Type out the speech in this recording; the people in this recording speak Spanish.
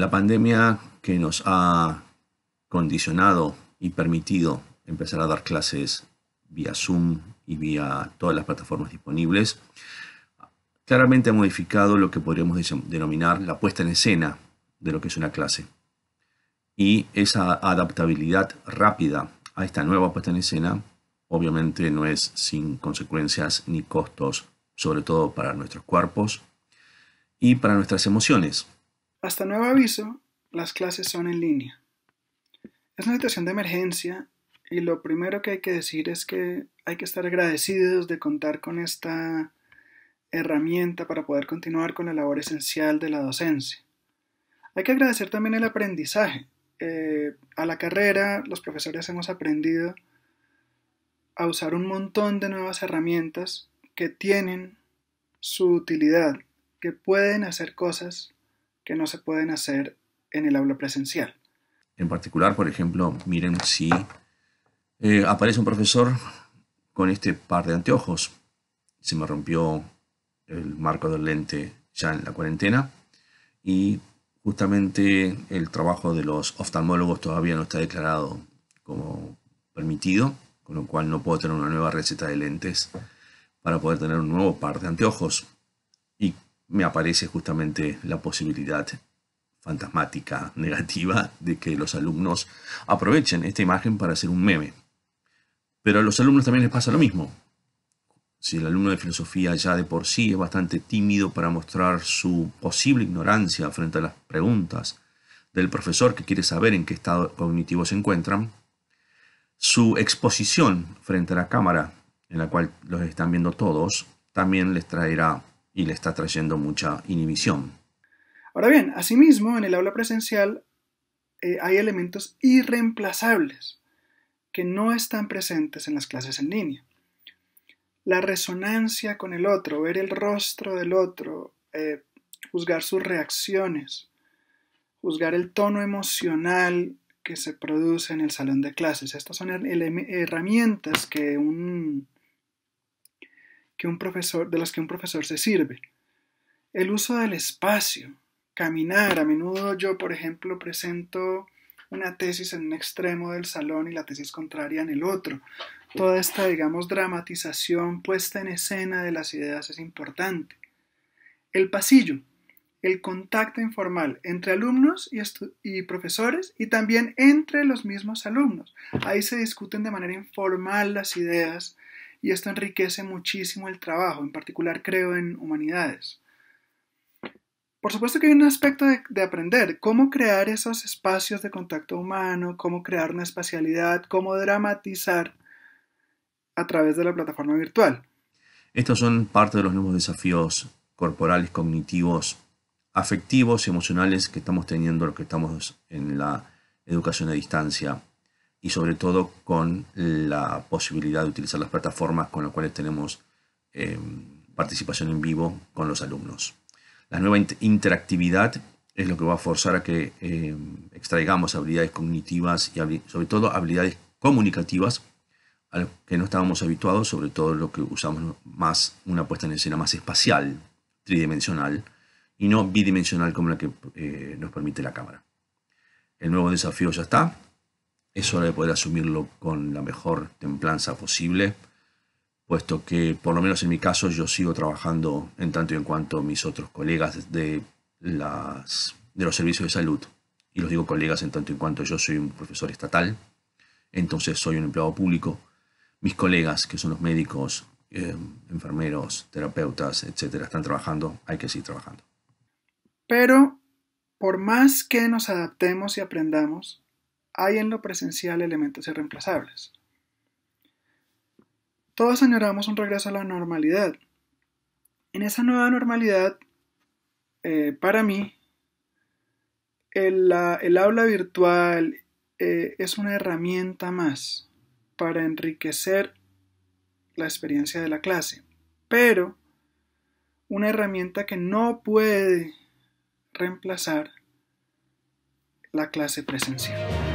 la pandemia que nos ha condicionado y permitido empezar a dar clases vía Zoom y vía todas las plataformas disponibles, claramente ha modificado lo que podríamos denominar la puesta en escena de lo que es una clase. Y esa adaptabilidad rápida a esta nueva puesta en escena obviamente no es sin consecuencias ni costos, sobre todo para nuestros cuerpos y para nuestras emociones. Hasta nuevo aviso, las clases son en línea. Es una situación de emergencia y lo primero que hay que decir es que hay que estar agradecidos de contar con esta herramienta para poder continuar con la labor esencial de la docencia. Hay que agradecer también el aprendizaje. Eh, a la carrera los profesores hemos aprendido a usar un montón de nuevas herramientas que tienen su utilidad, que pueden hacer cosas que no se pueden hacer en el aula presencial. En particular, por ejemplo, miren si eh, aparece un profesor con este par de anteojos. Se me rompió el marco del lente ya en la cuarentena y justamente el trabajo de los oftalmólogos todavía no está declarado como permitido, con lo cual no puedo tener una nueva receta de lentes para poder tener un nuevo par de anteojos. Y me aparece justamente la posibilidad fantasmática, negativa, de que los alumnos aprovechen esta imagen para hacer un meme. Pero a los alumnos también les pasa lo mismo. Si el alumno de filosofía ya de por sí es bastante tímido para mostrar su posible ignorancia frente a las preguntas del profesor que quiere saber en qué estado cognitivo se encuentran, su exposición frente a la cámara, en la cual los están viendo todos, también les traerá y le está trayendo mucha inhibición. Ahora bien, asimismo, en el aula presencial eh, hay elementos irreemplazables que no están presentes en las clases en línea. La resonancia con el otro, ver el rostro del otro, eh, juzgar sus reacciones, juzgar el tono emocional que se produce en el salón de clases. Estas son herramientas que un, un profesor, de las que un profesor se sirve. El uso del espacio, caminar. A menudo yo, por ejemplo, presento una tesis en un extremo del salón y la tesis contraria en el otro. Toda esta, digamos, dramatización puesta en escena de las ideas es importante. El pasillo, el contacto informal entre alumnos y, y, profesores y también entre los mismos alumnos. Ahí se discuten de manera informal las ideas y esto enriquece muchísimo el trabajo, en particular creo en humanidades. Por supuesto que hay un aspecto de, aprender, cómo crear esos espacios de contacto humano, cómo crear una espacialidad, cómo dramatizar a través de la plataforma virtual. Estos son parte de los nuevos desafíos corporales, cognitivos, afectivos, y emocionales que estamos teniendo, los que estamos en la educación a distancia y sobre todo con la posibilidad de utilizar las plataformas con las cuales tenemos em, participación en vivo con los alumnos. La nueva interactividad es lo que va a forzar a que em, extraigamos habilidades cognitivas y sobre todo habilidades comunicativas a las que no estábamos habituados, sobre todo lo que usamos más una puesta en escena más espacial, tridimensional, y no bidimensional como la que eh, nos permite la cámara. El nuevo desafío ya está, es hora de poder asumirlo con la mejor templanza posible, puesto que, por lo menos en mi caso, yo sigo trabajando en tanto y en cuanto mis otros colegas de, las, de los servicios de salud, y los digo colegas en tanto y en cuanto yo soy un profesor estatal, entonces soy un empleado público, mis colegas, que son los médicos, eh, enfermeros, terapeutas, etcétera, están trabajando, hay que seguir trabajando. Pero, por más que nos adaptemos y aprendamos, hay en lo presencial elementos irreemplazables. Todos añoramos un regreso a la normalidad. En esa nueva normalidad, eh, para mí, el, aula virtual eh, es una herramienta más para enriquecer la experiencia de la clase, pero una herramienta que no puede reemplazar la clase presencial.